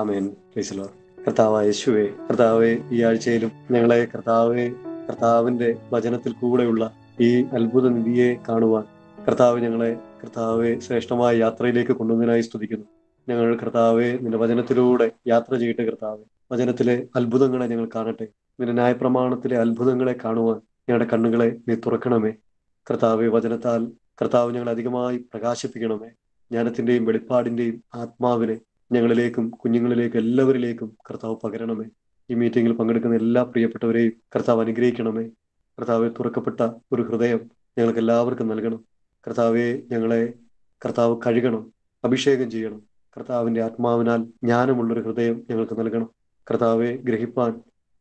അമേൻ പ്ലീസലോ കർത്താവ് യേശുവെ ഈ ആഴ്ചയിലും ഞങ്ങളെ കർത്താവ് കർത്താവിന്റെ വചനത്തിൽ കൂടെയുള്ള ഈ അത്ഭുത നിധിയെ കാണുവാൻ കർത്താവ് ഞങ്ങളെ കർത്താവെ ശ്രേഷ്ഠമായ യാത്രയിലേക്ക് കൊണ്ടുവന്നതിനായി സ്തുതിക്കുന്നു ഞങ്ങൾ കർത്താവ് നിന്റെ വചനത്തിലൂടെ യാത്ര ചെയ്യട്ടെ കർത്താവ് വചനത്തിലെ അത്ഭുതങ്ങളെ ഞങ്ങൾ കാണട്ടെ നിന്റെ പ്രമാണത്തിലെ അത്ഭുതങ്ങളെ കാണുവാൻ ഞങ്ങളുടെ കണ്ണുകളെ നീ തുറക്കണമേ കർത്താവ് വചനത്താൽ കർത്താവ് ഞങ്ങൾ അധികമായി പ്രകാശിപ്പിക്കണമേ ജ്ഞാനത്തിന്റെയും വെളിപ്പാടിന്റെയും ആത്മാവിനെ ഞങ്ങളിലേക്കും കുഞ്ഞുങ്ങളിലേക്കും എല്ലാവരിലേക്കും കർത്താവ് പകരണമേ ഈ മീറ്റിംഗിൽ പങ്കെടുക്കുന്ന എല്ലാ പ്രിയപ്പെട്ടവരെയും കർത്താവ് അനുഗ്രഹിക്കണമേ കർത്താവെ തുറക്കപ്പെട്ട ഒരു ഹൃദയം ഞങ്ങൾക്ക് എല്ലാവർക്കും നൽകണം കർത്താവെ ഞങ്ങളെ കർത്താവ് കഴുകണം അഭിഷേകം ചെയ്യണം കർത്താവിന്റെ ആത്മാവിനാൽ ജ്ഞാനമുള്ളൊരു ഹൃദയം ഞങ്ങൾക്ക് നൽകണം കർത്താവെ ഗ്രഹിപ്പാൻ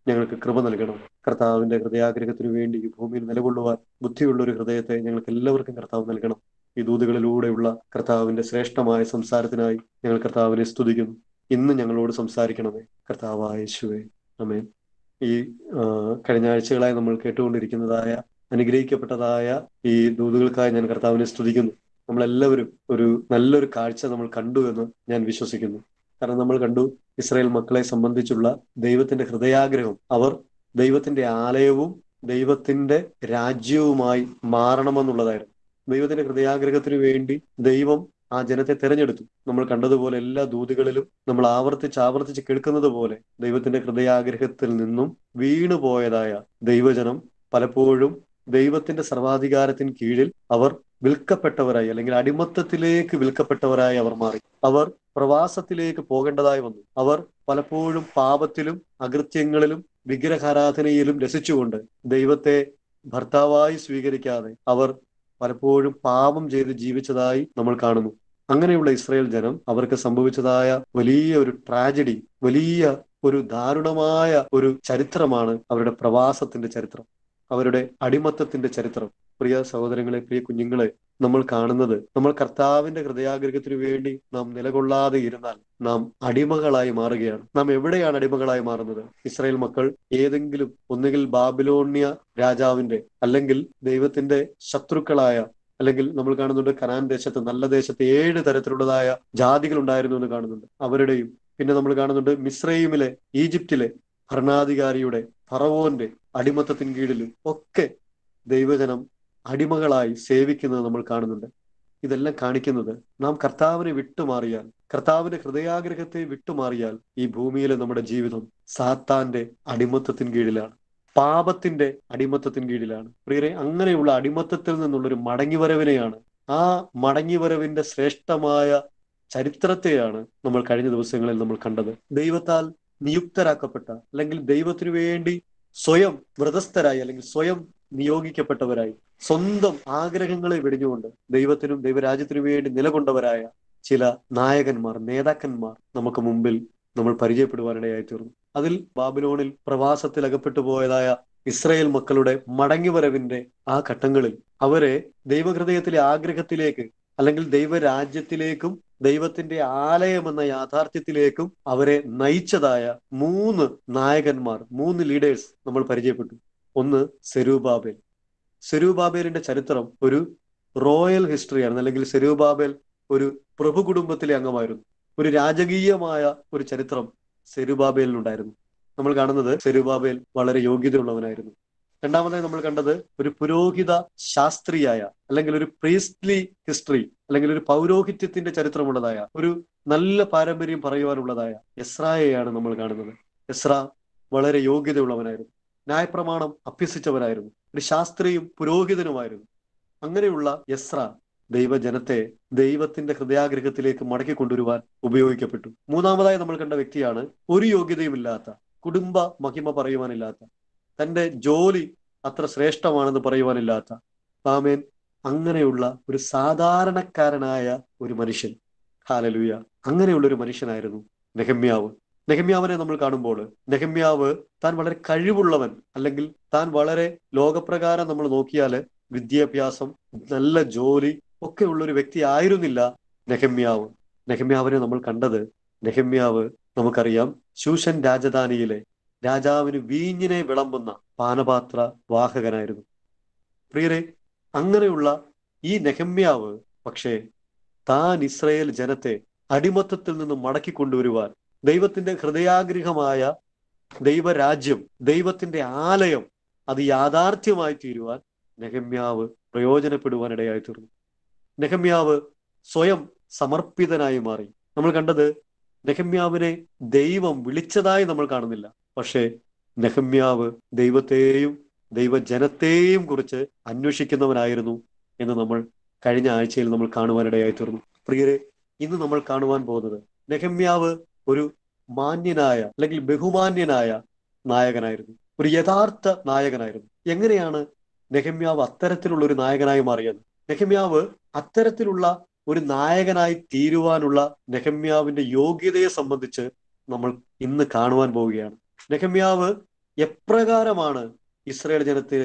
ഞങ്ങൾക്ക് കൃപ നൽകണം കർത്താവിന്റെ ഹൃദയാഗ്രഹത്തിനു വേണ്ടി ഈ ഭൂമിയിൽ നിലകൊള്ളുവാൻ ബുദ്ധിയുള്ള ഒരു ഹൃദയത്തെ ഞങ്ങൾക്ക് എല്ലാവർക്കും കർത്താവ് നൽകണം ഈ ദൂതുകളിലൂടെയുള്ള കർത്താവിന്റെ ശ്രേഷ്ഠമായ സംസാരത്തിനായി ഞങ്ങൾ കർത്താവിനെ സ്തുതിക്കുന്നു ഇന്ന് ഞങ്ങളോട് സംസാരിക്കണമേ കർത്താവായ യേശുവേ അമേൻ ഈ കഴിഞ്ഞ ആഴ്ചകളായി നമ്മൾ കേട്ടുകൊണ്ടിരിക്കുന്നതായ അനുഗ്രഹിക്കപ്പെട്ടതായ ഈ ദൂതുകൾക്കായി ഞാൻ കർത്താവിനെ സ്തുതിക്കുന്നു നമ്മളെല്ലാവരും ഒരു നല്ലൊരു കാഴ്ച നമ്മൾ കണ്ടു എന്ന് ഞാൻ വിശ്വസിക്കുന്നു കാരണം നമ്മൾ കണ്ടു ഇസ്രായേൽ മക്കളെ സംബന്ധിച്ചുള്ള ദൈവത്തിന്റെ ഹൃദയാഗ്രഹം അവർ ദൈവത്തിന്റെ ആലയവും ദൈവത്തിന്റെ രാജ്യവുമായി മാറണമെന്നുള്ളതായിരുന്നു ദൈവത്തിന്റെ ഹൃദയാഗ്രഹത്തിനു വേണ്ടി ദൈവം ആ ജനത്തെ തെരഞ്ഞെടുത്തു നമ്മൾ കണ്ടതുപോലെ എല്ലാ ദൂതുകളിലും നമ്മൾ ആവർത്തിച്ച് ആവർത്തിച്ച് കേൾക്കുന്നത് പോലെ ദൈവത്തിന്റെ ഹൃദയാഗ്രഹത്തിൽ നിന്നും വീണുപോയതായ ദൈവജനം പലപ്പോഴും ദൈവത്തിന്റെ സർവാധികാരത്തിന് കീഴിൽ അവർ വിൽക്കപ്പെട്ടവരായി അല്ലെങ്കിൽ അടിമത്തത്തിലേക്ക് വിൽക്കപ്പെട്ടവരായി അവർ മാറി അവർ പ്രവാസത്തിലേക്ക് പോകേണ്ടതായി വന്നു അവർ പലപ്പോഴും പാപത്തിലും അകൃത്യങ്ങളിലും വിഗ്രഹാരാധനയിലും രസിച്ചുകൊണ്ട് ദൈവത്തെ ഭർത്താവായി സ്വീകരിക്കാതെ അവർ പലപ്പോഴും പാപം ചെയ്ത് ജീവിച്ചതായി നമ്മൾ കാണുന്നു അങ്ങനെയുള്ള ഇസ്രായേൽ ജനം അവർക്ക് സംഭവിച്ചതായ വലിയ ഒരു ട്രാജഡി വലിയ ഒരു ദാരുണമായ ഒരു ചരിത്രമാണ് അവരുടെ പ്രവാസത്തിന്റെ ചരിത്രം അവരുടെ അടിമത്തത്തിന്റെ ചരിത്രം പ്രിയ സഹോദരങ്ങളെ പ്രിയ കുഞ്ഞുങ്ങളെ നമ്മൾ കാണുന്നത് നമ്മൾ കർത്താവിന്റെ ഹൃദയാഗ്രഹത്തിനു വേണ്ടി നാം നിലകൊള്ളാതെ ഇരുന്നാൽ നാം അടിമകളായി മാറുകയാണ് നാം എവിടെയാണ് അടിമകളായി മാറുന്നത് ഇസ്രായേൽ മക്കൾ ഏതെങ്കിലും ഒന്നുകിൽ ബാബിലോണിയ രാജാവിന്റെ അല്ലെങ്കിൽ ദൈവത്തിന്റെ ശത്രുക്കളായ അല്ലെങ്കിൽ നമ്മൾ കാണുന്നുണ്ട് കനാൻ ദേശത്ത് നല്ല ദേശത്ത് ഏഴ് തരത്തിലുള്ളതായ ജാതികൾ ഉണ്ടായിരുന്നു എന്ന് കാണുന്നുണ്ട് അവരുടെയും പിന്നെ നമ്മൾ കാണുന്നുണ്ട് മിസ്രൈമിലെ ഈജിപ്തിലെ ഭരണാധികാരിയുടെ ഫറവോന്റെ അടിമത്തത്തിൻ കീഴിലും ഒക്കെ ദൈവജനം അടിമകളായി സേവിക്കുന്നത് നമ്മൾ കാണുന്നുണ്ട് ഇതെല്ലാം കാണിക്കുന്നത് നാം കർത്താവിനെ വിട്ടുമാറിയാൽ കർത്താവിന്റെ ഹൃദയാഗ്രഹത്തെ വിട്ടുമാറിയാൽ ഈ ഭൂമിയിലെ നമ്മുടെ ജീവിതം സാത്താന്റെ അടിമത്തത്തിന് കീഴിലാണ് പാപത്തിന്റെ അടിമത്തത്തിന് കീഴിലാണ് പ്രിയരെ അങ്ങനെയുള്ള അടിമത്തത്തിൽ നിന്നുള്ളൊരു മടങ്ങിവരവിനെയാണ് ആ മടങ്ങിവരവിന്റെ ശ്രേഷ്ഠമായ ചരിത്രത്തെയാണ് നമ്മൾ കഴിഞ്ഞ ദിവസങ്ങളിൽ നമ്മൾ കണ്ടത് ദൈവത്താൽ നിയുക്തരാക്കപ്പെട്ട അല്ലെങ്കിൽ ദൈവത്തിനു വേണ്ടി സ്വയം വ്രതസ്ഥരായി അല്ലെങ്കിൽ സ്വയം നിയോഗിക്കപ്പെട്ടവരായി സ്വന്തം ആഗ്രഹങ്ങളെ വെടിഞ്ഞുകൊണ്ട് ദൈവത്തിനും ദൈവരാജ്യത്തിനും വേണ്ടി നിലകൊണ്ടവരായ ചില നായകന്മാർ നേതാക്കന്മാർ നമുക്ക് മുമ്പിൽ നമ്മൾ പരിചയപ്പെടുവാനിടയായി തീർന്നു അതിൽ ബാബിലോണിൽ പ്രവാസത്തിൽ അകപ്പെട്ടു പോയതായ ഇസ്രയേൽ മക്കളുടെ മടങ്ങിവരവിന്റെ ആ ഘട്ടങ്ങളിൽ അവരെ ദൈവഹൃദയത്തിലെ ആഗ്രഹത്തിലേക്ക് അല്ലെങ്കിൽ ദൈവരാജ്യത്തിലേക്കും ദൈവത്തിന്റെ ആലയം എന്ന യാഥാർത്ഥ്യത്തിലേക്കും അവരെ നയിച്ചതായ മൂന്ന് നായകന്മാർ മൂന്ന് ലീഡേഴ്സ് നമ്മൾ പരിചയപ്പെട്ടു ഒന്ന് സെരൂബാബേൽ സെരൂബാബേലിന്റെ ചരിത്രം ഒരു റോയൽ ഹിസ്റ്ററിയാണ് അല്ലെങ്കിൽ സെരൂബാബേൽ ഒരു പ്രഭു കുടുംബത്തിലെ അംഗമായിരുന്നു ഒരു രാജകീയമായ ഒരു ചരിത്രം സെരുബാബേലിനുണ്ടായിരുന്നു നമ്മൾ കാണുന്നത് സെരുബാബേൽ വളരെ യോഗ്യതയുള്ളവനായിരുന്നു രണ്ടാമതായി നമ്മൾ കണ്ടത് ഒരു പുരോഹിത ശാസ്ത്രീയായ അല്ലെങ്കിൽ ഒരു പ്രീസ്റ്റ്ലി ഹിസ്റ്ററി അല്ലെങ്കിൽ ഒരു പൗരോഹിത്യത്തിന്റെ ചരിത്രമുള്ളതായ ഒരു നല്ല പാരമ്പര്യം പറയുവാനുള്ളതായ എസ്രായെയാണ് നമ്മൾ കാണുന്നത് എസ്ര വളരെ യോഗ്യതയുള്ളവനായിരുന്നു ന്യായപ്രമാണം അഭ്യസിച്ചവരായിരുന്നു ഒരു ശാസ്ത്രിയും പുരോഹിതനുമായിരുന്നു അങ്ങനെയുള്ള യസ്ര ദൈവജനത്തെ ദൈവത്തിന്റെ ഹൃദയാഗ്രഹത്തിലേക്ക് മടക്കി കൊണ്ടുവരുവാൻ ഉപയോഗിക്കപ്പെട്ടു മൂന്നാമതായി നമ്മൾ കണ്ട വ്യക്തിയാണ് ഒരു യോഗ്യതയുമില്ലാത്ത കുടുംബ മഹിമ പറയുവാനില്ലാത്ത തന്റെ ജോലി അത്ര ശ്രേഷ്ഠമാണെന്ന് പറയുവാനില്ലാത്ത ആമേൻ അങ്ങനെയുള്ള ഒരു സാധാരണക്കാരനായ ഒരു മനുഷ്യൻ ഹാലലൂയ അങ്ങനെയുള്ള ഒരു മനുഷ്യനായിരുന്നു നെഹമ്യാവ് നെഹമ്യാവിനെ നമ്മൾ കാണുമ്പോൾ നെഹമ്യാവ് താൻ വളരെ കഴിവുള്ളവൻ അല്ലെങ്കിൽ താൻ വളരെ ലോകപ്രകാരം നമ്മൾ നോക്കിയാൽ വിദ്യാഭ്യാസം നല്ല ജോലി ഒക്കെ ഉള്ള ഒരു വ്യക്തി ആയിരുന്നില്ല നെഹമ്യാവ് നെഹമ്യാവിനെ നമ്മൾ കണ്ടത് നെഹമ്യാവ് നമുക്കറിയാം ശൂഷൻ രാജധാനിയിലെ രാജാവിന് വീഞ്ഞിനെ വിളമ്പുന്ന പാനപാത്ര വാഹകനായിരുന്നു പ്രിയരെ അങ്ങനെയുള്ള ഈ നെഹമ്യാവ് പക്ഷേ താൻ ഇസ്രയേൽ ജനത്തെ അടിമത്തത്തിൽ നിന്ന് മടക്കി കൊണ്ടുവരുവാൻ ദൈവത്തിന്റെ ഹൃദയാഗ്രഹമായ ദൈവരാജ്യം ദൈവത്തിന്റെ ആലയം അത് യാഥാർത്ഥ്യമായി തീരുവാൻ നെഹമ്യാവ് ഇടയായി തീർന്നു നെഹമ്യാവ് സ്വയം സമർപ്പിതനായി മാറി നമ്മൾ കണ്ടത് നെഹമ്യാവിനെ ദൈവം വിളിച്ചതായി നമ്മൾ കാണുന്നില്ല പക്ഷേ നെഹമ്യാവ് ദൈവത്തെയും ദൈവജനത്തെയും കുറിച്ച് അന്വേഷിക്കുന്നവനായിരുന്നു എന്ന് നമ്മൾ കഴിഞ്ഞ ആഴ്ചയിൽ നമ്മൾ കാണുവാനിടയായി തീർന്നു പ്രിയരെ ഇന്ന് നമ്മൾ കാണുവാൻ പോകുന്നത് നെഹമ്യാവ് ഒരു മാന്യനായ അല്ലെങ്കിൽ ബഹുമാന്യനായ നായകനായിരുന്നു ഒരു യഥാർത്ഥ നായകനായിരുന്നു എങ്ങനെയാണ് നെഹമ്യാവ് അത്തരത്തിലുള്ള ഒരു നായകനായി മാറിയത് നെഹമ്യാവ് അത്തരത്തിലുള്ള ഒരു നായകനായി തീരുവാനുള്ള നെഹമ്യാവിന്റെ യോഗ്യതയെ സംബന്ധിച്ച് നമ്മൾ ഇന്ന് കാണുവാൻ പോവുകയാണ് നെഹമ്യാവ് എപ്രകാരമാണ് ഇസ്രയേൽ ജനത്തെ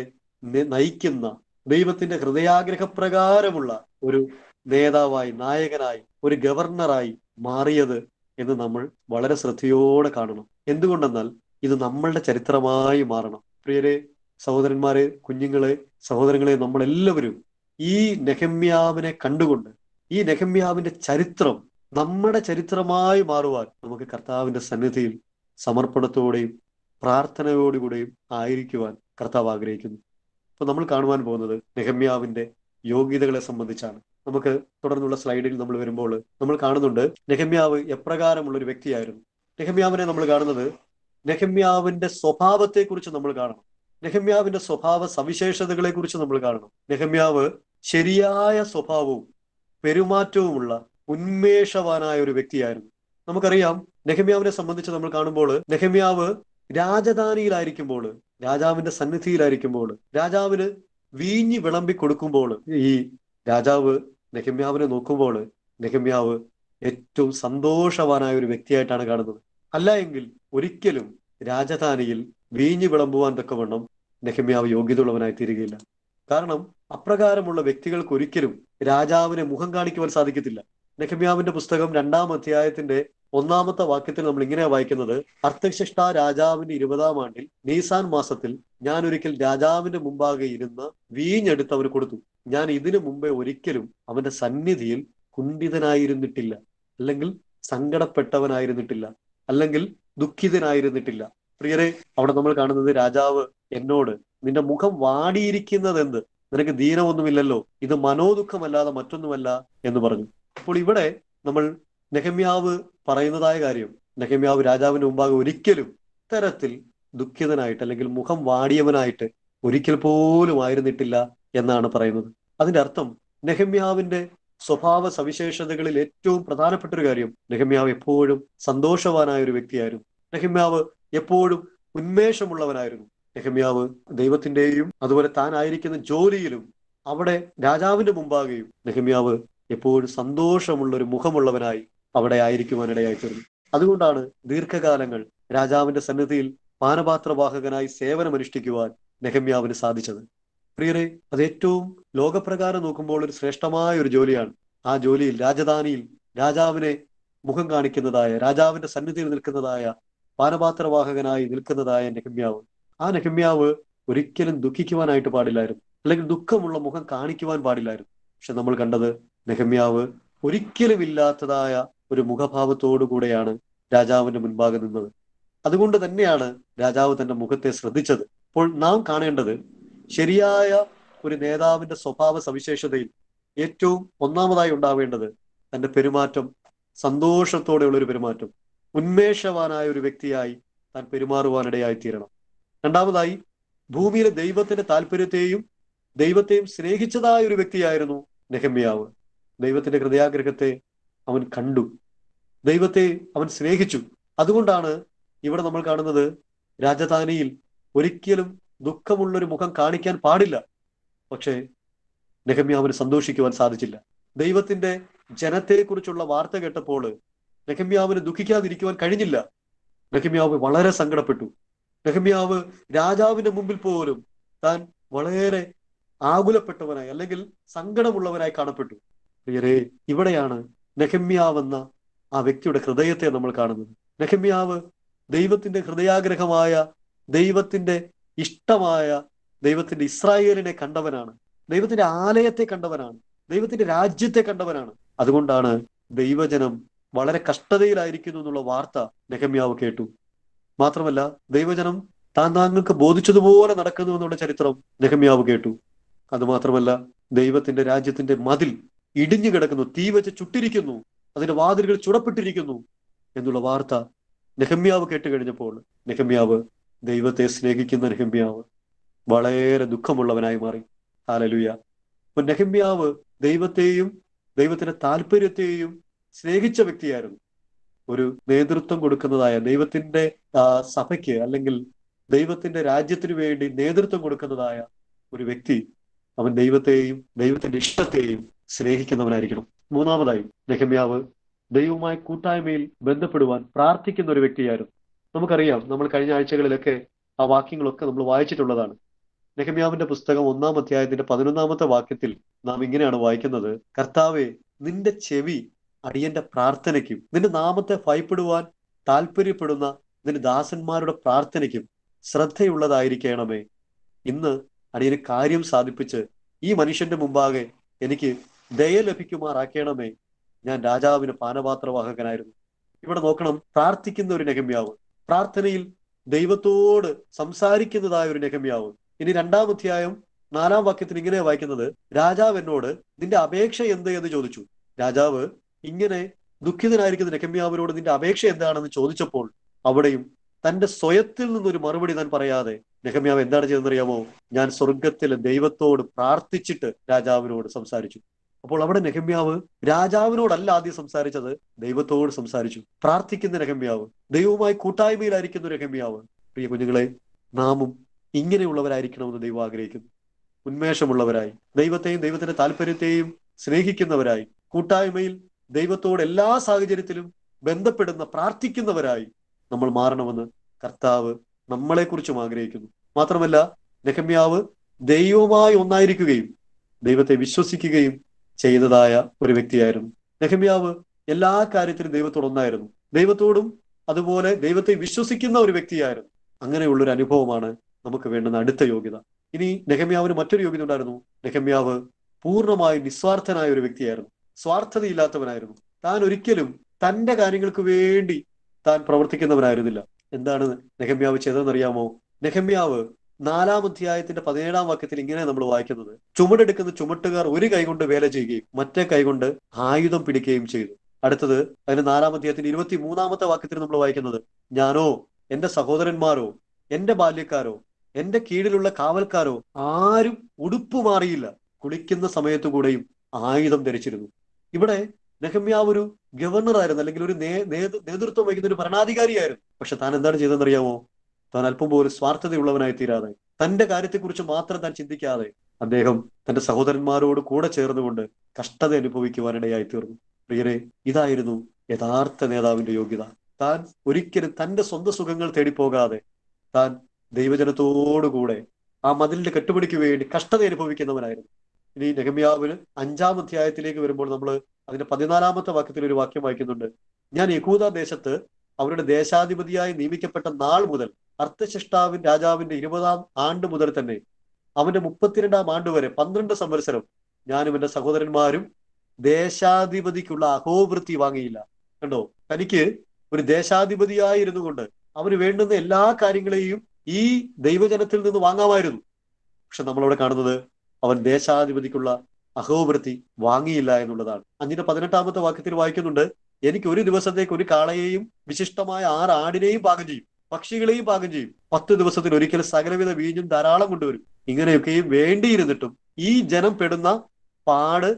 നയിക്കുന്ന ദൈവത്തിന്റെ ഹൃദയാഗ്രഹപ്രകാരമുള്ള ഒരു നേതാവായി നായകനായി ഒരു ഗവർണറായി മാറിയത് എന്ന് നമ്മൾ വളരെ ശ്രദ്ധയോടെ കാണണം എന്തുകൊണ്ടെന്നാൽ ഇത് നമ്മളുടെ ചരിത്രമായി മാറണം പ്രിയരെ സഹോദരന്മാരെ കുഞ്ഞുങ്ങളെ സഹോദരങ്ങളെ നമ്മളെല്ലാവരും ഈ നെഹമ്യാവിനെ കണ്ടുകൊണ്ട് ഈ നെഹമ്യാവിന്റെ ചരിത്രം നമ്മുടെ ചരിത്രമായി മാറുവാൻ നമുക്ക് കർത്താവിന്റെ സന്നിധിയിൽ സമർപ്പണത്തോടെയും പ്രാർത്ഥനയോടുകൂടെയും ആയിരിക്കുവാൻ കർത്താവ് ആഗ്രഹിക്കുന്നു അപ്പൊ നമ്മൾ കാണുവാൻ പോകുന്നത് നെഹമ്യാവിന്റെ യോഗ്യതകളെ സംബന്ധിച്ചാണ് നമുക്ക് തുടർന്നുള്ള സ്ലൈഡിൽ നമ്മൾ വരുമ്പോൾ നമ്മൾ കാണുന്നുണ്ട് നെഹമ്യാവ് എപ്രകാരമുള്ള ഒരു വ്യക്തിയായിരുന്നു നെഹമ്യാവിനെ നമ്മൾ കാണുന്നത് നെഹമ്യാവിന്റെ സ്വഭാവത്തെക്കുറിച്ച് നമ്മൾ കാണണം നെഹമ്യാവിന്റെ സ്വഭാവ സവിശേഷതകളെക്കുറിച്ച് നമ്മൾ കാണണം നെഹമ്യാവ് ശരിയായ സ്വഭാവവും പെരുമാറ്റവുമുള്ള ഉന്മേഷവാനായ ഒരു വ്യക്തിയായിരുന്നു നമുക്കറിയാം നെഹമ്യാവിനെ സംബന്ധിച്ച് നമ്മൾ കാണുമ്പോൾ നെഹമ്യാവ് രാജധാനിയിലായിരിക്കുമ്പോൾ രാജാവിന്റെ സന്നിധിയിലായിരിക്കുമ്പോൾ രാജാവിന് വീഞ്ഞ് വിളമ്പി കൊടുക്കുമ്പോൾ ഈ രാജാവ് നെഹമ്യാവിനെ നോക്കുമ്പോൾ നെഹമ്യാവ് ഏറ്റവും സന്തോഷവാനായ ഒരു വ്യക്തിയായിട്ടാണ് കാണുന്നത് അല്ല എങ്കിൽ ഒരിക്കലും രാജധാനിയിൽ വീഞ്ഞു വിളമ്പുവാൻ തക്കവണ്ണം നെഹമ്യാവ് യോഗ്യതയുള്ളവനായി തീരുകയില്ല കാരണം അപ്രകാരമുള്ള വ്യക്തികൾക്ക് ഒരിക്കലും രാജാവിനെ മുഖം കാണിക്കുവാൻ സാധിക്കത്തില്ല നെഹമ്യാവിന്റെ പുസ്തകം രണ്ടാം അധ്യായത്തിന്റെ ഒന്നാമത്തെ വാക്യത്തിൽ നമ്മൾ ഇങ്ങനെ വായിക്കുന്നത് അർത്ഥശിഷ്ട രാജാവിന്റെ ഇരുപതാം ആണ്ടിൽ നീസാൻ മാസത്തിൽ ഞാൻ ഒരിക്കൽ രാജാവിന്റെ മുമ്പാകെ ഇരുന്ന് വീഞ്ഞെടുത്ത് അവന് കൊടുത്തു ഞാൻ ഇതിനു മുമ്പേ ഒരിക്കലും അവന്റെ സന്നിധിയിൽ കുണ്ഠിതനായിരുന്നിട്ടില്ല അല്ലെങ്കിൽ സങ്കടപ്പെട്ടവനായിരുന്നിട്ടില്ല അല്ലെങ്കിൽ ദുഃഖിതനായിരുന്നിട്ടില്ല പ്രിയരെ അവിടെ നമ്മൾ കാണുന്നത് രാജാവ് എന്നോട് നിന്റെ മുഖം വാടിയിരിക്കുന്നത് എന്ത് നിനക്ക് ദീനമൊന്നുമില്ലല്ലോ ഇത് മനോദുഃഖമല്ലാതെ മറ്റൊന്നുമല്ല എന്ന് പറഞ്ഞു അപ്പോൾ ഇവിടെ നമ്മൾ നെഹമ്യാവ് പറയുന്നതായ കാര്യം നെഹമ്യാവ് രാജാവിന്റെ മുമ്പാകെ ഒരിക്കലും ഇത്തരത്തിൽ ദുഃഖിതനായിട്ട് അല്ലെങ്കിൽ മുഖം വാടിയവനായിട്ട് ഒരിക്കൽ പോലും ആയിരുന്നിട്ടില്ല എന്നാണ് പറയുന്നത് അതിന്റെ അർത്ഥം നെഹമ്യാവിന്റെ സ്വഭാവ സവിശേഷതകളിൽ ഏറ്റവും പ്രധാനപ്പെട്ട ഒരു കാര്യം നെഹമ്യാവ് എപ്പോഴും സന്തോഷവാനായ ഒരു വ്യക്തിയായിരുന്നു നെഹമ്യാവ് എപ്പോഴും ഉന്മേഷമുള്ളവനായിരുന്നു നെഹമ്യാവ് ദൈവത്തിന്റെയും അതുപോലെ താനായിരിക്കുന്ന ജോലിയിലും അവിടെ രാജാവിന്റെ മുമ്പാകെയും നെഹമ്യാവ് എപ്പോഴും സന്തോഷമുള്ള ഒരു മുഖമുള്ളവനായി അവിടെ ആയിരിക്കുവാനിടയായി തീർന്നു അതുകൊണ്ടാണ് ദീർഘകാലങ്ങൾ രാജാവിന്റെ സന്നിധിയിൽ പാനപാത്രവാഹകനായി സേവനമനുഷ്ഠിക്കുവാൻ നെഹമ്യാവിന് സാധിച്ചത് പ്രിയരെ അത് ഏറ്റവും ലോകപ്രകാരം നോക്കുമ്പോൾ ഒരു ശ്രേഷ്ഠമായ ഒരു ജോലിയാണ് ആ ജോലിയിൽ രാജധാനിയിൽ രാജാവിനെ മുഖം കാണിക്കുന്നതായ രാജാവിന്റെ സന്നിധിയിൽ നിൽക്കുന്നതായ പാനപാത്രവാഹകനായി നിൽക്കുന്നതായ നെഹമ്യാവ് ആ നെഹമ്യാവ് ഒരിക്കലും ദുഃഖിക്കുവാനായിട്ട് പാടില്ലായിരുന്നു അല്ലെങ്കിൽ ദുഃഖമുള്ള മുഖം കാണിക്കുവാൻ പാടില്ലായിരുന്നു പക്ഷെ നമ്മൾ കണ്ടത് നെഹമ്യാവ് ഒരിക്കലും ഇല്ലാത്തതായ ഒരു മുഖഭാവത്തോടു കൂടെയാണ് രാജാവിന്റെ മുൻപാകെ നിന്നത് അതുകൊണ്ട് തന്നെയാണ് രാജാവ് തന്റെ മുഖത്തെ ശ്രദ്ധിച്ചത് അപ്പോൾ നാം കാണേണ്ടത് ശരിയായ ഒരു നേതാവിന്റെ സ്വഭാവ സവിശേഷതയിൽ ഏറ്റവും ഒന്നാമതായി ഉണ്ടാവേണ്ടത് തന്റെ പെരുമാറ്റം സന്തോഷത്തോടെയുള്ള ഒരു പെരുമാറ്റം ഉന്മേഷവാനായ ഒരു വ്യക്തിയായി താൻ പെരുമാറുവാനിടയായി തീരണം രണ്ടാമതായി ഭൂമിയിലെ ദൈവത്തിന്റെ താല്പര്യത്തെയും ദൈവത്തെയും സ്നേഹിച്ചതായ ഒരു വ്യക്തിയായിരുന്നു നെഹമ്യാവ് ദൈവത്തിന്റെ ഹൃദയാഗ്രഹത്തെ അവൻ കണ്ടു ദൈവത്തെ അവൻ സ്നേഹിച്ചു അതുകൊണ്ടാണ് ഇവിടെ നമ്മൾ കാണുന്നത് രാജധാനിയിൽ ഒരിക്കലും ദുഃഖമുള്ളൊരു മുഖം കാണിക്കാൻ പാടില്ല പക്ഷേ നെഹമ്യാവിന് സന്തോഷിക്കുവാൻ സാധിച്ചില്ല ദൈവത്തിന്റെ ജനത്തെക്കുറിച്ചുള്ള വാർത്ത കേട്ടപ്പോൾ നെഹമ്യാവിന് ദുഃഖിക്കാതിരിക്കുവാൻ കഴിഞ്ഞില്ല നെഹമ്യാവ് വളരെ സങ്കടപ്പെട്ടു നെഹമ്യാവ് രാജാവിന്റെ മുമ്പിൽ പോലും താൻ വളരെ ആകുലപ്പെട്ടവനായി അല്ലെങ്കിൽ സങ്കടമുള്ളവനായി കാണപ്പെട്ടു പ്രിയരെ ഇവിടെയാണ് നെഹമ്യാവെന്ന ആ വ്യക്തിയുടെ ഹൃദയത്തെ നമ്മൾ കാണുന്നത് നെഹമ്യാവ് ദൈവത്തിന്റെ ഹൃദയാഗ്രഹമായ ദൈവത്തിന്റെ ഇഷ്ടമായ ദൈവത്തിന്റെ ഇസ്രായേലിനെ കണ്ടവനാണ് ദൈവത്തിന്റെ ആലയത്തെ കണ്ടവനാണ് ദൈവത്തിന്റെ രാജ്യത്തെ കണ്ടവനാണ് അതുകൊണ്ടാണ് ദൈവജനം വളരെ കഷ്ടതയിലായിരിക്കുന്നു എന്നുള്ള വാർത്ത നെഹമ്യാവ് കേട്ടു മാത്രമല്ല ദൈവജനം താൻ താങ്കൾക്ക് ബോധിച്ചതുപോലെ നടക്കുന്നു എന്നുള്ള ചരിത്രം നെഹമ്യാവ് കേട്ടു അതുമാത്രമല്ല ദൈവത്തിന്റെ രാജ്യത്തിന്റെ മതിൽ ഇടിഞ്ഞു കിടക്കുന്നു തീ വെച്ച് ചുട്ടിരിക്കുന്നു അതിന്റെ വാതിലുകൾ ചുടപ്പെട്ടിരിക്കുന്നു എന്നുള്ള വാർത്ത നെഹമ്യാവ് കേട്ട് കഴിഞ്ഞപ്പോൾ നെഹമ്യാവ് ദൈവത്തെ സ്നേഹിക്കുന്ന നെഹമ്യാവ് വളരെ ദുഃഖമുള്ളവനായി മാറി ഹാലലുയ അപ്പൊ നെഹമ്യാവ് ദൈവത്തെയും ദൈവത്തിന്റെ താല്പര്യത്തെയും സ്നേഹിച്ച വ്യക്തിയായിരുന്നു ഒരു നേതൃത്വം കൊടുക്കുന്നതായ ദൈവത്തിന്റെ സഭയ്ക്ക് അല്ലെങ്കിൽ ദൈവത്തിന്റെ രാജ്യത്തിന് വേണ്ടി നേതൃത്വം കൊടുക്കുന്നതായ ഒരു വ്യക്തി അവൻ ദൈവത്തെയും ദൈവത്തിന്റെ ഇഷ്ടത്തെയും സ്നേഹിക്കുന്നവനായിരിക്കണം മൂന്നാമതായി നെഹമ്യാവ് ദൈവവുമായ കൂട്ടായ്മയിൽ ബന്ധപ്പെടുവാൻ പ്രാർത്ഥിക്കുന്ന ഒരു വ്യക്തിയായിരുന്നു നമുക്കറിയാം നമ്മൾ കഴിഞ്ഞ ആഴ്ചകളിലൊക്കെ ആ വാക്യങ്ങളൊക്കെ നമ്മൾ വായിച്ചിട്ടുള്ളതാണ് നെഹമ്യാവിന്റെ പുസ്തകം ഒന്നാം അധ്യായത്തിന്റെ പതിനൊന്നാമത്തെ വാക്യത്തിൽ നാം ഇങ്ങനെയാണ് വായിക്കുന്നത് കർത്താവെ നിന്റെ ചെവി അടിയന്റെ പ്രാർത്ഥനയ്ക്കും നിന്റെ നാമത്തെ ഭയപ്പെടുവാൻ താല്പര്യപ്പെടുന്ന നിന്റെ ദാസന്മാരുടെ പ്രാർത്ഥനയ്ക്കും ശ്രദ്ധയുള്ളതായിരിക്കണമേ ഇന്ന് അടിയന് കാര്യം സാധിപ്പിച്ച് ഈ മനുഷ്യന്റെ മുമ്പാകെ എനിക്ക് ദയ ലഭിക്കുമാറാക്കണമേ ഞാൻ രാജാവിന് പാനപാത്രവാഹകനായിരുന്നു ഇവിടെ നോക്കണം പ്രാർത്ഥിക്കുന്ന ഒരു നെഹമ്യാവ് പ്രാർത്ഥനയിൽ ദൈവത്തോട് സംസാരിക്കുന്നതായ ഒരു നെഹമ്യാവ് ഇനി രണ്ടാം അധ്യായം നാലാം വാക്യത്തിൽ ഇങ്ങനെ വായിക്കുന്നത് രാജാവ് എന്നോട് നിന്റെ അപേക്ഷ എന്ത് എന്ന് ചോദിച്ചു രാജാവ് ഇങ്ങനെ ദുഃഖിതനായിരിക്കുന്ന നെഹമ്യാവിനോട് നിന്റെ അപേക്ഷ എന്താണെന്ന് ചോദിച്ചപ്പോൾ അവിടെയും തന്റെ സ്വയത്തിൽ നിന്നൊരു മറുപടി താൻ പറയാതെ നെഹമ്യാവ് എന്താണ് ചെയ്തതെന്നറിയാമോ ഞാൻ സ്വർഗത്തിലെ ദൈവത്തോട് പ്രാർത്ഥിച്ചിട്ട് രാജാവിനോട് സംസാരിച്ചു അപ്പോൾ അവിടെ നെഹമ്യാവ് രാജാവിനോടല്ല ആദ്യം സംസാരിച്ചത് ദൈവത്തോട് സംസാരിച്ചു പ്രാർത്ഥിക്കുന്ന രഹമ്യാവ് ദൈവവുമായി കൂട്ടായ്മയിലായിരിക്കുന്ന രഹമ്യാവ് പ്രിയ കുഞ്ഞുങ്ങളെ നാമും ഇങ്ങനെയുള്ളവരായിരിക്കണമെന്ന് ദൈവം ആഗ്രഹിക്കുന്നു ഉന്മേഷമുള്ളവരായി ദൈവത്തെയും ദൈവത്തിന്റെ താല്പര്യത്തെയും സ്നേഹിക്കുന്നവരായി കൂട്ടായ്മയിൽ ദൈവത്തോട് എല്ലാ സാഹചര്യത്തിലും ബന്ധപ്പെടുന്ന പ്രാർത്ഥിക്കുന്നവരായി നമ്മൾ മാറണമെന്ന് കർത്താവ് നമ്മളെക്കുറിച്ചും ആഗ്രഹിക്കുന്നു മാത്രമല്ല നെഹമ്യാവ് ദൈവവുമായി ഒന്നായിരിക്കുകയും ദൈവത്തെ വിശ്വസിക്കുകയും ചെയ്തതായ ഒരു വ്യക്തിയായിരുന്നു നെഹമ്യാവ് എല്ലാ കാര്യത്തിലും ദൈവത്തോടൊന്നായിരുന്നു ദൈവത്തോടും അതുപോലെ ദൈവത്തെ വിശ്വസിക്കുന്ന ഒരു വ്യക്തിയായിരുന്നു അങ്ങനെയുള്ളൊരു ഒരു അനുഭവമാണ് നമുക്ക് വേണ്ടുന്ന അടുത്ത യോഗ്യത ഇനി നെഹമ്യാവിന് മറ്റൊരു യോഗ്യത ഉണ്ടായിരുന്നു നെഹമ്യാവ് പൂർണ്ണമായി നിസ്വാർത്ഥനായ ഒരു വ്യക്തിയായിരുന്നു സ്വാർത്ഥതയില്ലാത്തവനായിരുന്നു താൻ ഒരിക്കലും തന്റെ കാര്യങ്ങൾക്ക് വേണ്ടി താൻ പ്രവർത്തിക്കുന്നവനായിരുന്നില്ല എന്താണ് നെഹമ്യാവ് ചെയ്തതെന്നറിയാമോ നെഹമ്യാവ് നാലാം അധ്യായത്തിന്റെ പതിനേഴാം വാക്യത്തിൽ ഇങ്ങനെ നമ്മൾ വായിക്കുന്നത് ചുമടെടുക്കുന്ന ചുമട്ടുകാർ ഒരു കൈകൊണ്ട് വേല ചെയ്യുകയും മറ്റേ കൈകൊണ്ട് ആയുധം പിടിക്കുകയും ചെയ്തു അടുത്തത് അതിന് നാലാം അധ്യായത്തിന്റെ ഇരുപത്തി മൂന്നാമത്തെ വാക്യത്തിൽ നമ്മൾ വായിക്കുന്നത് ഞാനോ എന്റെ സഹോദരന്മാരോ എന്റെ ബാല്യക്കാരോ എന്റെ കീഴിലുള്ള കാവൽക്കാരോ ആരും ഉടുപ്പ് മാറിയില്ല കുളിക്കുന്ന സമയത്തു കൂടെയും ആയുധം ധരിച്ചിരുന്നു ഇവിടെ നെഹമ്യാവ് ഒരു ഗവർണർ ആയിരുന്നു അല്ലെങ്കിൽ ഒരു നേതൃത്വം വഹിക്കുന്ന ഒരു ഭരണാധികാരിയായിരുന്നു പക്ഷെ താൻ എന്താണ് ചെയ്തതെന്ന് അറിയാമോ താൻ അല്പം പോലും സ്വാർത്ഥതയുള്ളവനായി തീരാതെ തന്റെ കാര്യത്തെക്കുറിച്ച് മാത്രം താൻ ചിന്തിക്കാതെ അദ്ദേഹം തന്റെ സഹോദരന്മാരോട് കൂടെ ചേർന്നുകൊണ്ട് കഷ്ടത അനുഭവിക്കുവാനിടയായി തീർന്നു പ്രിയരെ ഇതായിരുന്നു യഥാർത്ഥ നേതാവിന്റെ യോഗ്യത താൻ ഒരിക്കലും തന്റെ സ്വന്തം സുഖങ്ങൾ തേടിപ്പോകാതെ താൻ ദൈവജനത്തോടുകൂടെ ആ മതിലിന്റെ കെട്ടുപണിക്ക് വേണ്ടി കഷ്ടത അനുഭവിക്കുന്നവനായിരുന്നു ഇനി നെഗമ്യാവിന് അഞ്ചാം അധ്യായത്തിലേക്ക് വരുമ്പോൾ നമ്മൾ അതിന്റെ പതിനാലാമത്തെ വാക്യത്തിൽ ഒരു വാക്യം വായിക്കുന്നുണ്ട് ഞാൻ യഹൂദ ദേശത്ത് അവരുടെ ദേശാധിപതിയായി നിയമിക്കപ്പെട്ട നാൾ മുതൽ അർത്ഥശിഷ്ടാവ് രാജാവിന്റെ ഇരുപതാം ആണ്ട് മുതൽ തന്നെ അവന്റെ മുപ്പത്തിരണ്ടാം ആണ്ട് വരെ പന്ത്രണ്ട് സംവത്സരം ഞാനും എന്റെ സഹോദരന്മാരും ദേശാധിപതിക്കുള്ള അഹോവൃത്തി വാങ്ങിയില്ല കണ്ടോ തനിക്ക് ഒരു ദേശാധിപതിയായിരുന്നു കൊണ്ട് അവന് വേണ്ടുന്ന എല്ലാ കാര്യങ്ങളെയും ഈ ദൈവജനത്തിൽ നിന്ന് വാങ്ങാമായിരുന്നു പക്ഷെ നമ്മളവിടെ കാണുന്നത് അവൻ ദേശാധിപതിക്കുള്ള അഹോവൃത്തി വാങ്ങിയില്ല എന്നുള്ളതാണ് അഞ്ചിന്റെ പതിനെട്ടാമത്തെ വാക്യത്തിൽ വായിക്കുന്നുണ്ട് എനിക്ക് ഒരു ദിവസത്തേക്ക് ഒരു കാളയെയും വിശിഷ്ടമായ ആറ് ആടിനെയും പാകം ചെയ്യും പക്ഷികളെയും പാകം ചെയ്യും പത്ത് ദിവസത്തിൽ ഒരിക്കൽ സകലവിധ വീഞ്ഞും ധാരാളം കൊണ്ടുവരും ഇങ്ങനെയൊക്കെയും വേണ്ടിയിരുന്നിട്ടും ഈ ജനം പെടുന്ന പാട്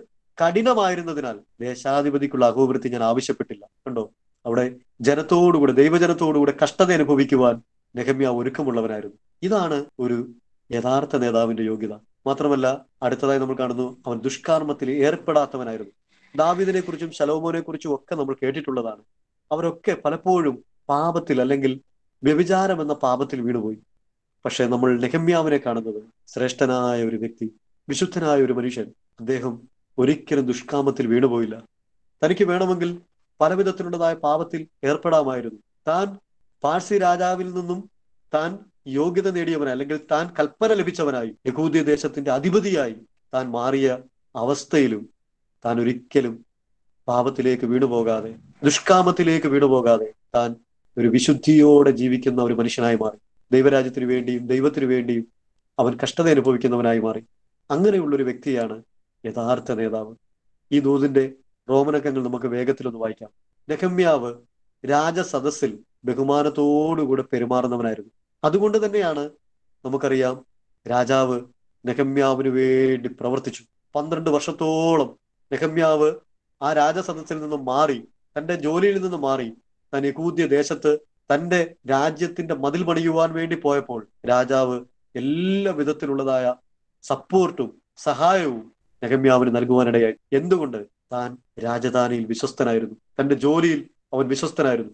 കഠിനമായിരുന്നതിനാൽ ദേശാധിപതിക്കുള്ള അഹോവൃത്തി ഞാൻ ആവശ്യപ്പെട്ടില്ല കണ്ടോ അവിടെ ജനത്തോടുകൂടെ ദൈവജനത്തോടുകൂടെ കഷ്ടത അനുഭവിക്കുവാൻ നെഹമ്യ ഒരുക്കമുള്ളവനായിരുന്നു ഇതാണ് ഒരു യഥാർത്ഥ നേതാവിന്റെ യോഗ്യത മാത്രമല്ല അടുത്തതായി നമ്മൾ കാണുന്നു അവൻ ദുഷ്കർമ്മത്തിൽ ഏർപ്പെടാത്തവനായിരുന്നു ദാവിദിനെ കുറിച്ചും ശലോമോനെ കുറിച്ചും ഒക്കെ നമ്മൾ കേട്ടിട്ടുള്ളതാണ് അവരൊക്കെ പലപ്പോഴും പാപത്തിൽ അല്ലെങ്കിൽ വ്യഭിചാരം എന്ന പാപത്തിൽ വീണുപോയി പക്ഷെ നമ്മൾ നെഹമ്യാവിനെ കാണുന്നത് ശ്രേഷ്ഠനായ ഒരു വ്യക്തി വിശുദ്ധനായ ഒരു മനുഷ്യൻ അദ്ദേഹം ഒരിക്കലും ദുഷ്കാമത്തിൽ വീണുപോയില്ല തനിക്ക് വേണമെങ്കിൽ പലവിധത്തിലുള്ളതായ പാപത്തിൽ ഏർപ്പെടാമായിരുന്നു താൻ പാഴ്സി രാജാവിൽ നിന്നും താൻ യോഗ്യത നേടിയവനായി അല്ലെങ്കിൽ താൻ കൽപ്പന ലഭിച്ചവനായി യഹൂദി ദേശത്തിന്റെ അധിപതിയായി താൻ മാറിയ അവസ്ഥയിലും താൻ ഒരിക്കലും പാപത്തിലേക്ക് വീണുപോകാതെ ദുഷ്കാമത്തിലേക്ക് വീണുപോകാതെ താൻ ഒരു വിശുദ്ധിയോടെ ജീവിക്കുന്ന ഒരു മനുഷ്യനായി മാറി ദൈവരാജ്യത്തിന് വേണ്ടിയും ദൈവത്തിനു വേണ്ടിയും അവൻ കഷ്ടത അനുഭവിക്കുന്നവനായി മാറി അങ്ങനെയുള്ളൊരു വ്യക്തിയാണ് യഥാർത്ഥ നേതാവ് ഈ ദൂതിന്റെ റോമനക്കങ്ങൾ നമുക്ക് വേഗത്തിലൊന്ന് വായിക്കാം നെഹമ്യാവ് രാജസദസ്സിൽ ബഹുമാനത്തോടുകൂടെ പെരുമാറുന്നവനായിരുന്നു അതുകൊണ്ട് തന്നെയാണ് നമുക്കറിയാം രാജാവ് നെഹമ്യാവിന് വേണ്ടി പ്രവർത്തിച്ചു പന്ത്രണ്ട് വർഷത്തോളം നെഹമ്യാവ് ആ രാജസദസ്സിൽ നിന്നും മാറി തന്റെ ജോലിയിൽ നിന്ന് മാറി താൻ യകൂദ്യ ദേശത്ത് തന്റെ രാജ്യത്തിന്റെ മതിൽ പണിയുവാൻ വേണ്ടി പോയപ്പോൾ രാജാവ് എല്ലാ വിധത്തിലുള്ളതായ സപ്പോർട്ടും സഹായവും നെഹമ്യാവിന് നൽകുവാനിടയായി എന്തുകൊണ്ട് താൻ രാജധാനിയിൽ വിശ്വസ്തനായിരുന്നു തന്റെ ജോലിയിൽ അവൻ വിശ്വസ്തനായിരുന്നു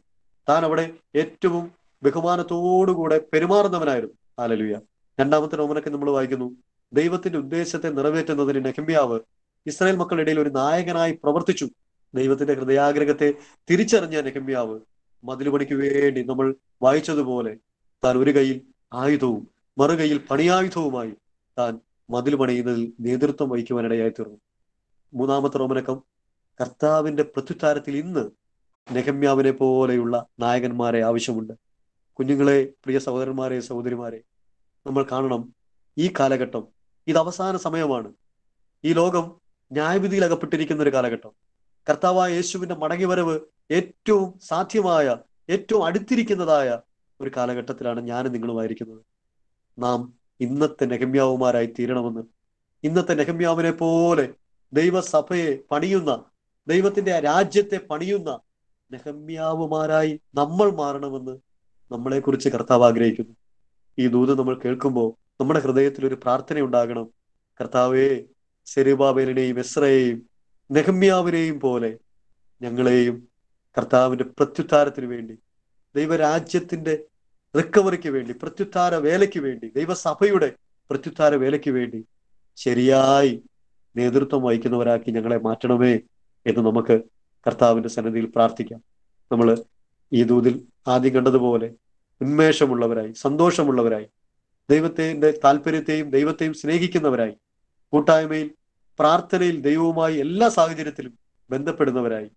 താൻ അവിടെ ഏറ്റവും ബഹുമാനത്തോടുകൂടെ പെരുമാറുന്നവനായിരുന്നു ആലലുയ രണ്ടാമത്തെ നോമനൊക്കെ നമ്മൾ വായിക്കുന്നു ദൈവത്തിന്റെ ഉദ്ദേശത്തെ നിറവേറ്റുന്നതിന് നെഹമ്യാവ് ഇസ്രായേൽ മക്കളുടെ ഒരു നായകനായി പ്രവർത്തിച്ചു ദൈവത്തിന്റെ ഹൃദയാഗ്രഹത്തെ തിരിച്ചറിഞ്ഞ നെഹമ്യാവ് മതിലുപണിക്ക് വേണ്ടി നമ്മൾ വായിച്ചതുപോലെ താൻ ഒരു കൈയിൽ ആയുധവും മറുകൈയിൽ പണിയായുധവുമായി താൻ മതിൽ പണിയുന്നതിൽ നേതൃത്വം വഹിക്കുവാനിടയായി തീർന്നു മൂന്നാമത്തെ റോമനക്കം കർത്താവിന്റെ പ്രത്യുത്താരത്തിൽ ഇന്ന് നെഹമ്യാവിനെ പോലെയുള്ള നായകന്മാരെ ആവശ്യമുണ്ട് കുഞ്ഞുങ്ങളെ പ്രിയ സഹോദരന്മാരെ സഹോദരിമാരെ നമ്മൾ കാണണം ഈ കാലഘട്ടം ഇത് അവസാന സമയമാണ് ഈ ലോകം ന്യായവിധിയിൽ അകപ്പെട്ടിരിക്കുന്ന ഒരു കാലഘട്ടം കർത്താവായ യേശുവിന്റെ വരവ് ഏറ്റവും സാധ്യമായ ഏറ്റവും അടുത്തിരിക്കുന്നതായ ഒരു കാലഘട്ടത്തിലാണ് ഞാനും നിങ്ങളുമായിരിക്കുന്നത് നാം ഇന്നത്തെ നെഹമ്യാവുമാരായി തീരണമെന്ന് ഇന്നത്തെ നെഹമ്യാവിനെ പോലെ ദൈവസഭയെ പണിയുന്ന ദൈവത്തിന്റെ രാജ്യത്തെ പണിയുന്ന നെഹമ്യാവുമാരായി നമ്മൾ മാറണമെന്ന് നമ്മളെക്കുറിച്ച് കർത്താവ് ആഗ്രഹിക്കുന്നു ഈ ദൂത് നമ്മൾ കേൾക്കുമ്പോൾ നമ്മുടെ ഹൃദയത്തിൽ ഒരു പ്രാർത്ഥന ഉണ്ടാകണം കർത്താവേ സെരുബാബേലിനെയും എസ്രയെയും നെഹമ്യാവിനെയും പോലെ ഞങ്ങളെയും കർത്താവിൻ്റെ പ്രത്യുത്ഥാനത്തിന് വേണ്ടി ദൈവരാജ്യത്തിൻ്റെ റിക്കവറിക്ക് വേണ്ടി പ്രത്യുത്ഥാന വേലയ്ക്ക് വേണ്ടി ദൈവസഭയുടെ പ്രത്യുത്ഥാന വേലയ്ക്ക് വേണ്ടി ശരിയായി നേതൃത്വം വഹിക്കുന്നവരാക്കി ഞങ്ങളെ മാറ്റണമേ എന്ന് നമുക്ക് കർത്താവിൻ്റെ സന്നദ്ധിയിൽ പ്രാർത്ഥിക്കാം നമ്മൾ ഈ ദൂതിൽ ആദ്യം കണ്ടതുപോലെ ഉന്മേഷമുള്ളവരായി സന്തോഷമുള്ളവരായി ദൈവത്തിൻ്റെ താല്പര്യത്തെയും ദൈവത്തെയും സ്നേഹിക്കുന്നവരായി കൂട്ടായ്മയിൽ പ്രാർത്ഥനയിൽ ദൈവവുമായി എല്ലാ സാഹചര്യത്തിലും ബന്ധപ്പെടുന്നവരായി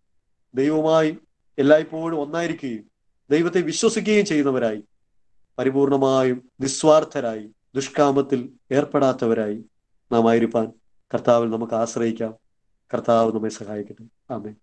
ദൈവവുമായി എല്ലായ്പ്പോഴും ഒന്നായിരിക്കുകയും ദൈവത്തെ വിശ്വസിക്കുകയും ചെയ്യുന്നവരായി പരിപൂർണമായും നിസ്വാർത്ഥരായി ദുഷ്കാമത്തിൽ ഏർപ്പെടാത്തവരായി നാം ആയിരിക്കാൻ കർത്താവിൽ നമുക്ക് ആശ്രയിക്കാം കർത്താവ് നമ്മെ സഹായിക്കട്ടെ ആമേ